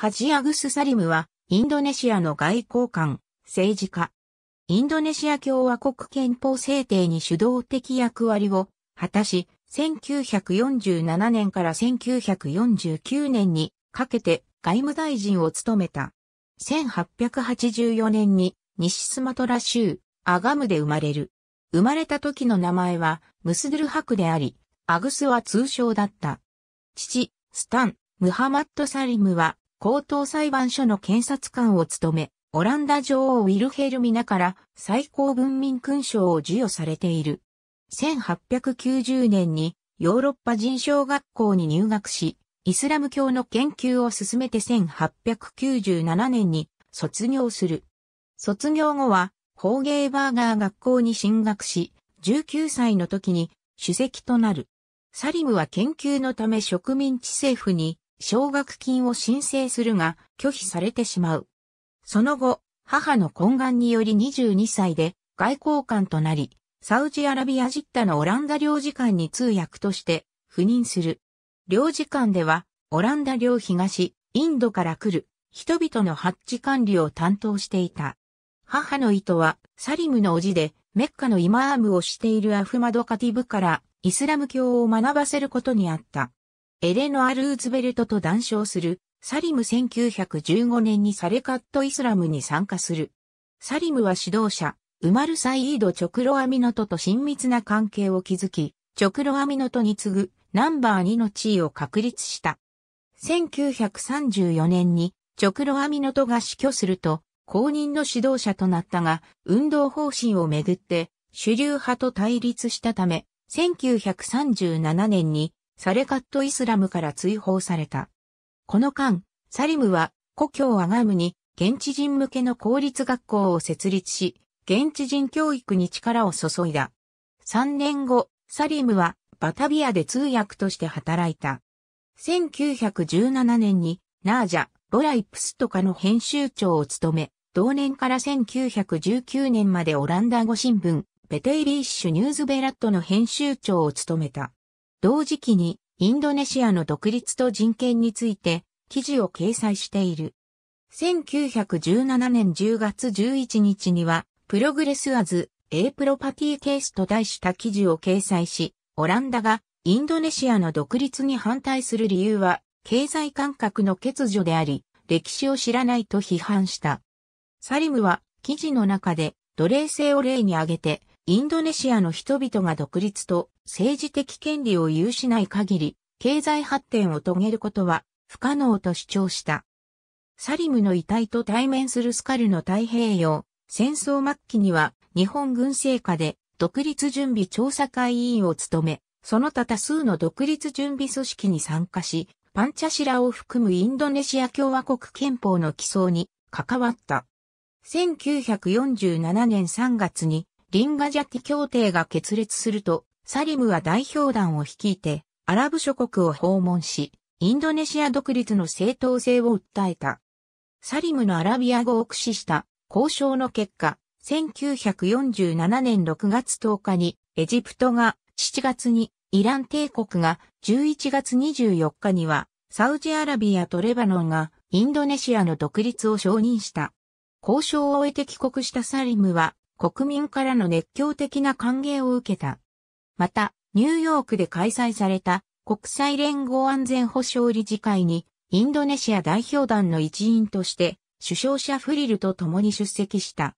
ハジアグス・サリムは、インドネシアの外交官、政治家。インドネシア共和国憲法制定に主導的役割を果たし、1947年から1949年にかけて外務大臣を務めた。1884年に西スマトラ州アガムで生まれる。生まれた時の名前はムスドゥルハクであり、アグスは通称だった。父、スタン、ムハマット・サリムは高等裁判所の検察官を務め、オランダ女王ウィルヘルミナから最高文民勲章を授与されている。1890年にヨーロッパ人小学校に入学し、イスラム教の研究を進めて1897年に卒業する。卒業後は、ホーゲーバーガー学校に進学し、19歳の時に主席となる。サリムは研究のため植民地政府に奨学金を申請するが拒否されてしまう。その後、母の懇願により22歳で外交官となり、サウジアラビアジッタのオランダ領事館に通訳として赴任する。領事館では、オランダ領東、インドから来る人々のハッチ管理を担当していた。母の意図は、サリムの叔父で、メッカのイマームをしているアフマドカティブから、イスラム教を学ばせることにあった。エレノア・ルーズベルトと談笑する。サリム1915年にサレカットイスラムに参加する。サリムは指導者、ウマル・サイード・チョクロアミノトと親密な関係を築き、チョクロアミノトに次ぐナンバー2の地位を確立した。1934年にチョクロアミノトが死去すると、公認の指導者となったが、運動方針をめぐって主流派と対立したため、1937年にサレカットイスラムから追放された。この間、サリムは故郷アガムに現地人向けの公立学校を設立し、現地人教育に力を注いだ。3年後、サリムはバタビアで通訳として働いた。1917年にナージャ、ボライプスとかの編集長を務め、同年から1919年までオランダ語新聞、ベテイリッシュニューズベラットの編集長を務めた。同時期にインドネシアの独立と人権について記事を掲載している。1917年10月11日には、プログレスアズ、エープロパティケースと題した記事を掲載し、オランダがインドネシアの独立に反対する理由は、経済感覚の欠如であり、歴史を知らないと批判した。サリムは記事の中で奴隷制を例に挙げて、インドネシアの人々が独立と政治的権利を有しない限り、経済発展を遂げることは不可能と主張した。サリムの遺体と対面するスカルの太平洋、戦争末期には日本軍政下で独立準備調査会委員を務め、その他多数の独立準備組織に参加し、パンチャシラを含むインドネシア共和国憲法の起草に関わった。1947年3月にリンガジャティ協定が決裂すると、サリムは代表団を率いて、アラブ諸国を訪問し、インドネシア独立の正当性を訴えた。サリムのアラビア語を駆使した交渉の結果、1947年6月10日にエジプトが7月にイラン帝国が11月24日にはサウジアラビアとレバノンがインドネシアの独立を承認した。交渉を終えて帰国したサリムは国民からの熱狂的な歓迎を受けた。また、ニューヨークで開催された国際連合安全保障理事会にインドネシア代表団の一員として首相者フリルと共に出席した。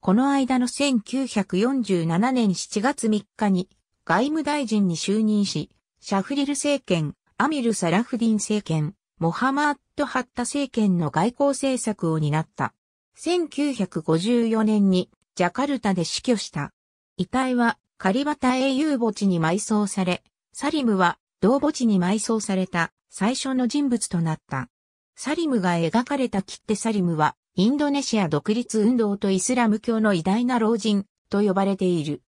この間の1947年7月3日に外務大臣に就任し、シャフリル政権、アミル・サラフディン政権、モハマッド・ハッタ政権の外交政策を担った。1954年にジャカルタで死去した。遺体はカリバタ英雄墓地に埋葬され、サリムは同墓地に埋葬された最初の人物となった。サリムが描かれた切手サリムは、インドネシア独立運動とイスラム教の偉大な老人と呼ばれている。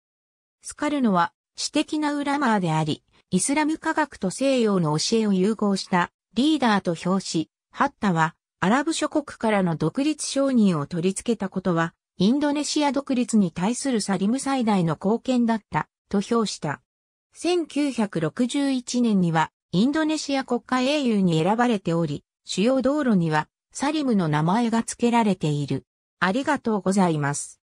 スカルノは私的なウラマーであり、イスラム科学と西洋の教えを融合したリーダーと表し、ハッタはアラブ諸国からの独立承認を取り付けたことはインドネシア独立に対するサリム最大の貢献だった、と評した。1961年には、インドネシア国家英雄に選ばれており、主要道路には、サリムの名前が付けられている。ありがとうございます。